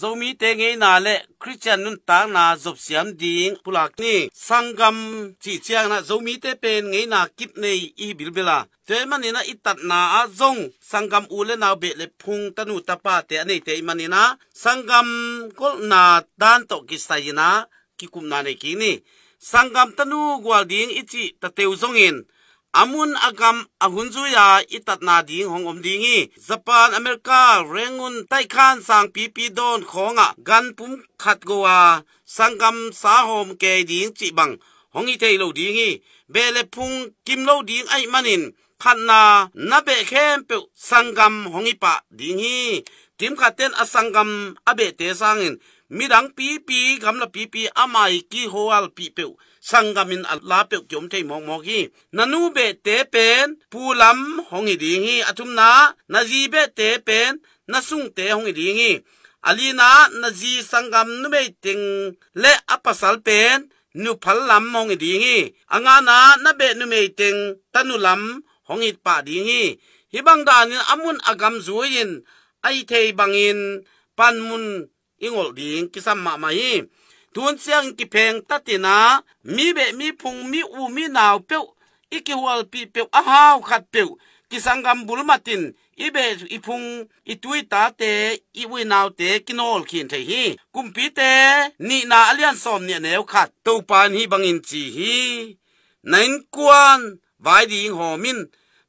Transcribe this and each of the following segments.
zomi te nge na le christian nun ta na zop siam ding pulak ni sangam chi chiang na zomi te pen nge na kip nei i bilbela te manina itat na a zong sangam u le na be le phung tanu tapa te anei te na sangam kol na dan to ki sayina ki kum na ne ki ni sangam tanu gwal ding ichi ta zong in amun agam ahunzu ya itatna ding hong om dingi japan america rengun taikhan sang pp don khonga gan pum khat gowa sangam sa hom ke ding chi bang hong i thei lo dingi bele phung kim lo ding ai manin khanna na be khem pe sangam hong i pa dingi tim khaten asangam abe te sangin mi midang pi pi gam la pi pi amai ki hoal pi pe sangamin alla pe kyom thei mong mong hi nanu be te pen pulam hongi ding hi athum na nazi be te pen nasung te hongi ding hi alina nazi sangam nu be ting le apasal pen nu phal lam hongi ding hi anga na na be nu me ting tanu lam hongi pa ding hi hibang dan amun agam zuin ai thei bangin panmun ingol ding kisam ma ma hi tun siang ki pheng na, mi be mi phung mi u mi naw pe iki wal pi pe a haw khat pe ki sangam bul matin i be i phung i tui ta te i wi naw te kinol khin the hi kumpi te ni na alian som ni new khat to pan hi in chi hi nain kwan vai ding ho min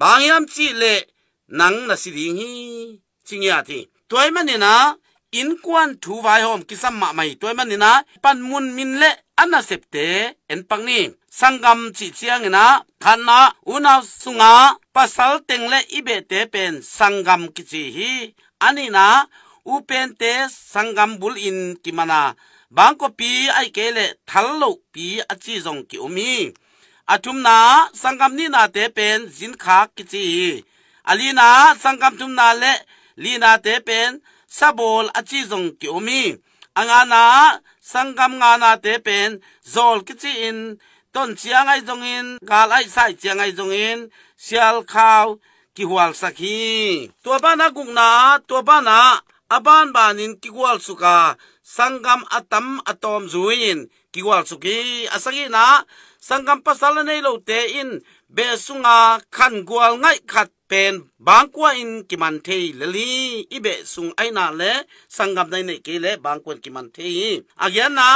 bang yam chi le nang na si ding hi chingya thi toy na? in quan thu vai hom kisam ma mai toy na pan mun min le ana septe en pangni sangam chi chiang na khana una sunga pasal teng le ibe te pen sangam chi hi na u upen te sangam bul in mana bang ko pi ai ke le thal lo pi achi jong ki umi athum na sangam ni na te pen jin kha kichi alina sangam thum na le lina te pen sabol achi zong ki umi angana sangam ngana te pen zol kichi in ton chiang ai zong in gal ai sai chiang ai zong in sial khao ki hual sakhi to bana gungna to na aban banin ki gwal suka sangam atam atom zuin ki gwal suki asagi na sangam pasal nei lo te in besunga khan gwal ngai khat pen bangkwa in kiman thei lali ibe sung aina le sangam nai nei ke le bangkwan kiman thei agya na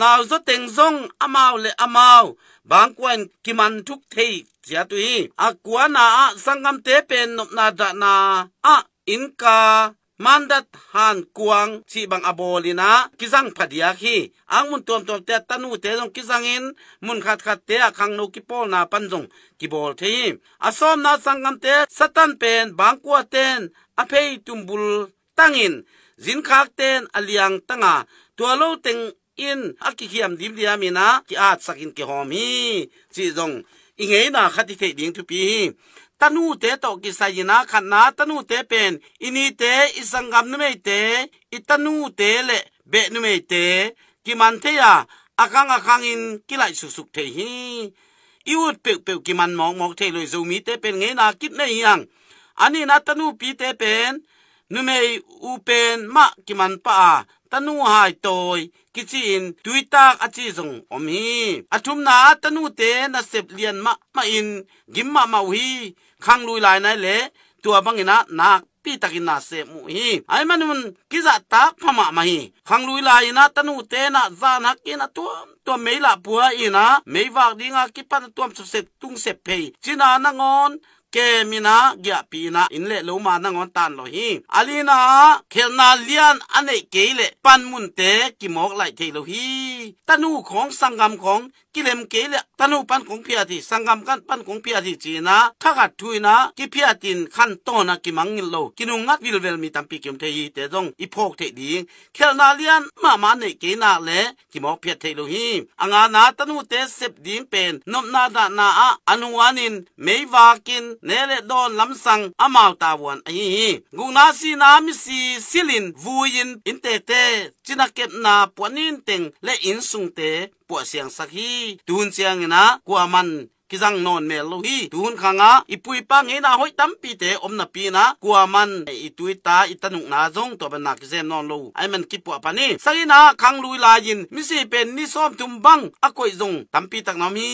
nào zo teng zong amau le amau bang quan kiman thuk thei tia tui a kwa na a sangam te pen nop na da na a inka मानदत हान कुआंग सिबांग अबोलिना किजांग फादियाखी आंग मुन तोम तोम ते तनु in, mun किजांग इन मुन खात खात ते खांग नो किपोल ना पंजों किबोल थे आसोम ना संगम ते सतन पेन बांकुआ तेन अपे तुंबुल तांगिन जिन खाक तेन अलियांग तंगा तोलो तेंग इन आकी खियाम दिम दिया मीना कि आ सकिन के होम ही चीजों इंगे ना खति थे दिंग टू बी ตนูเตโตกิสายนาขันนาตนูเตเป็นอินีเตอิสังกำนุเมเตอิตนูเตเลเบนุเมเตกิมันเทียอาคังอาคังอินกิไลสุสุกเทฮีอิวดเปียวเปียวกิมันมองมองเทเลยซูมีเตเป็นไงนาคิดในยังอันนี้นาตนูปีเตเป็นนุเมอูเป็นมะกิมันปะา tanu hai toy kichin tuitak achi zong om hi athum na tanu te na sep lian ma ma in gim ma ma hi khang lui lai nai le tu abangina na pi takin na se mu hi ai manun kiza ta phama ma hi khang lui lai na tanu te na zan hak ina tuam tuam mei la bua ina mei wak dinga kipan tuam sep tung sep pei china nangon kemina gya pina inle lo ma na ngon tan lo hi alina khelna lian ane keile pan mun te ki mok lai ke lo hi tanu khong sangam khong kilem keile tanu pan khong pia thi sangam kan pan khong pia thi china thaka thuina ki pia tin khan to na ki mang lo kinu ngat vil vel mi tam pi kem te hi te dong i phok te di khelna lian ma ma ne ke na le ki mok pia te lo hi anga na tanu te sep ding pen nom na da na a anuanin meiwakin le le don lam sang amau ta won ai gu na si na mi si silin vuin in te te china kep na ponin teng le in sung te po siang sakhi tun siang na man kizang non me lo hi tun khanga ipui pa nge na hoi tam pi te om na pi na kwa man e i tui ta i tanung na zong to ban nak zem non lo ai man ki pu pa ni sari na khang lui la yin mi si pen ni som tum bang a koi zong tam pi tak na mi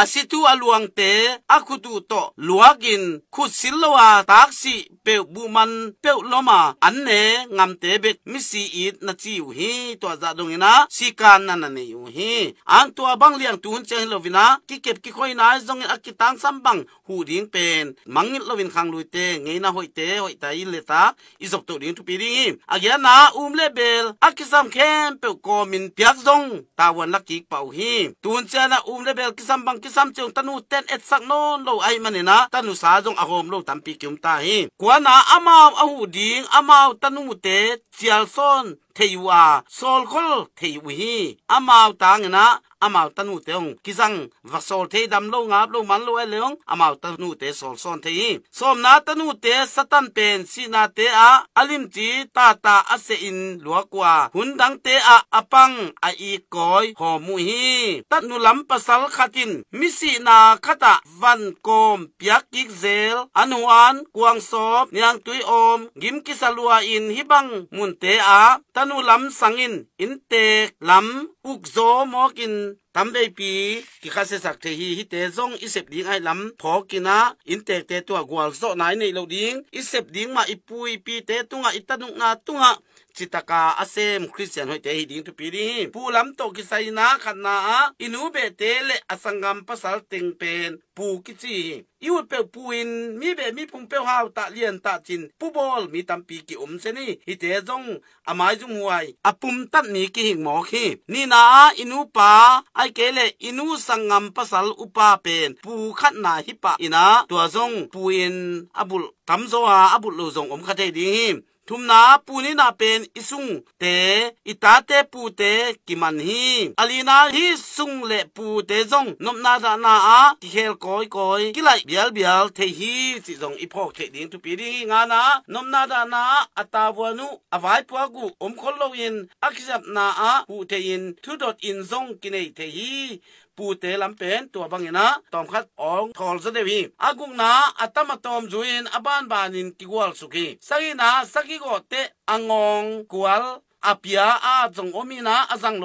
a si tu a luang te a khu tu to luagin khu sil lo wa tak si pe bu man pe lo ma an ne ngam te be mi si i na chi u hi to za dong ina si kan na na ne u hi ang to bang liang tun chen lo vina ki kep ki khoi na zong in akitan sambang hu ding pen mangil lovin khang lui te nge na hoi te hoi ta in le tak izop to ding tu pi ding agya na um le bel akisam kem pe ko min piak zong ta wan laki pau hi tun cha na um le bel kisam bang kisam chung tanu ten et sak non lo ai manena tanu sa zong ahom lo tam pi kyum ta hi kwa na amao ahu ding amao tanu te chial son theiwa sol khol theiwi hi amau ta nghe ngana amao tanu teong kizang vasol thei dam lo ngap lo man lo e leong amao tanu te sol son thei som na tanu te satan pen si na te a alim chi ta ta ase in lua qua hun đăng te a apang a i koi ho mu hi tat nu lam pasal khatin mi si na khata van kom piak kik zel anuan kuang sop nyang tui om gim kisalua in hibang mun te a tanu lam sangin in te lam uk zo mokin tam ve pi ki kha se sak the hi hi te zong i sep ding ai lam pho kina in te te tua gwal zo nai nei lo ding i sep ding ma ipui pi te tunga itanu na tunga จิตกาอาเซมคริสเตียนหอยเตหิดิงทุปีนี้ผู้ล้ำโตกิไซนาขันนาอินูเบเตเลอสังกัมภาษาเต็งเป็นปูกิจีอิวเปปูอินมีเบมีพุงเปหาวตะเลียนตะจินปูบอลมีตัมปีกิอมเซนี่ฮิเตจงอามายจงหวยอปุมตัดนีกิหิงหมอขีนี่นาอินูปาไอเกเลอินูสังกัมภาษาอุปาเป็นปูขันนาฮิปะอินาตัวจงปูอินอบุลตัมโซอาอบุลลูจงอมคาเตดิงทุมนาปูนีนาเป็นอิสุงเตอิตาเตปูเตกิมันฮีอลีนาฮีสุงเลปูเตจงนบนาดานาอากิเคลกอยกอยกิไลเบียลเบียลเทฮีสิจงอีพอกเทดิงทุปีดีงานานบนาดานาอัตาวนุอวายปัวกุอมคนโลอินอักษรนาอาปูเทอินทุดดอินจงกินเทฮีปูเตลําเป็นตัวบังนะตอมคัดอองทอลซะเดวีอากุงนาอัตมะตอมจุยินอบานบานินกิวลสุขีสักีนาสักีโกเตอังองกวลอาปยาอาจงโอมีนาอาจังโล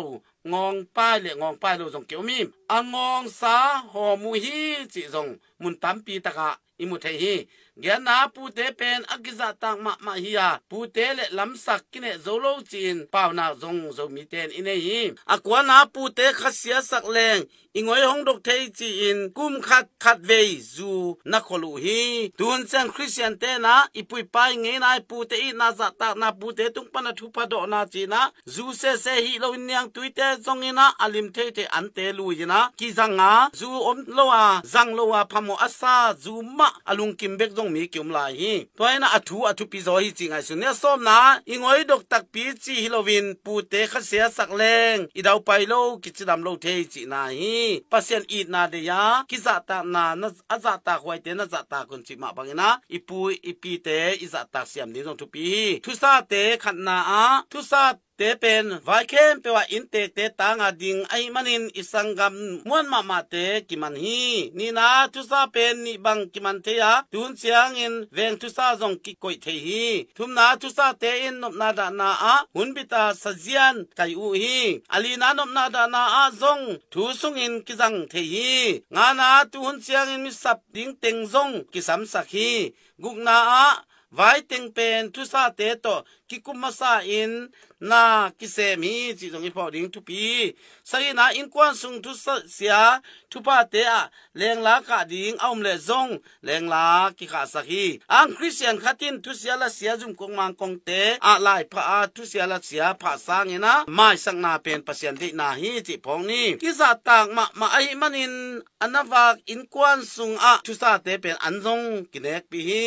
งองป้ายเลยงองป้ายโลจงเกียวมีอังองสาหอมูฮีจิจงมุนตัมปีตะกะอิมุเทฮี gen na pu tế pen akiza tak ma ma hi ya pu te le lam sak ki ne zo lo chin pau na zong zo mi ten ine hi akwa na pu te khasia sak leng ingoi hong dok thei chi in kum khat khat về zu na kholu hi tuân sang christian te na ipui pai nghe na pu tế in na za tak na pu te tung pa na thu pa do na chi na zu se se hi lo nyang tui te zong ina alim thấy te an te lui ina ki zanga zu om lo wa zang lo wa phamo asa zu ma alung kim bek องมีกิมลายีตัวนั้นอธุอธุปิโซฮิจิงไงสุเนี่ยซอมนาอีงอยดกตักปีจีฮิโลวินปูเตคเสียสักแรงอีดาวไปโลกิจดำโลเทจินาฮิปัศเยนอีนาเดียกิจจตานานัจจตาควายเตนัจจตาคนจิมาปังนะอีปูอีปีเตอิจจตาเสียมนีตรงทุปีทุซาเตขันนาอาทุซา te pen vai khem pe wa in te te ta nga ding ai manin isang gam muan ma ma te ki man hi ni na tu sa pen ni bang ki man te ya tun siang in veng tu sa zong ki koi te hi thum na tu sa te in nop na da na a hun bi ta sa zian kai u hi ali na nop na da na a zong thu sung in ki zang te hi nga na tu hun siang in mi sap ding teng zong ki sam sa hi guk na a vai teng pen tu sa te to ki kumasa in na ki se mi chi jong ipo ding tu pi sai na in kwan sung tu sa sia tu pa te a leng la ka ding aum le zong leng la ki kha sa hi ang christian khatin tu sia la sia zum kong mang kong te a lai pha a tu sia la sia pha sang ina mai sang na pen pasian de na hi chi phong ni ki za tak ma ma ai manin anawak in kwan sung a tu sa te pen an zong kinek pi hi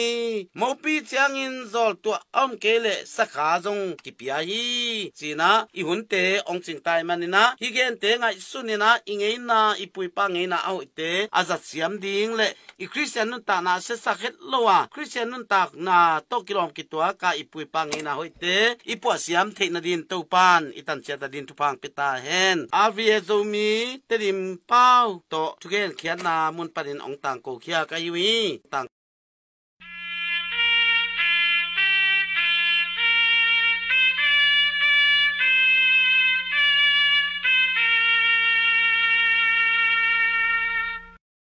mo pi chiang in zol tu om ke le sa khá dùng kì bia hi chỉ na i hun te ông chinh tai man na hi gen te ngai su ni na i na i pui pa ngei na au te azat siam ding le i christian nun ta na sẽ sa hết lo wa christian nun ta na to kilom ki tua ka i pui pa ngei na hoi te i pu siam the na din tàu pan i tan che ta din tàu pan, pita hen avie zo mi te rim pau to tu gen khian na mun panin ong tang ko khia ka yui tang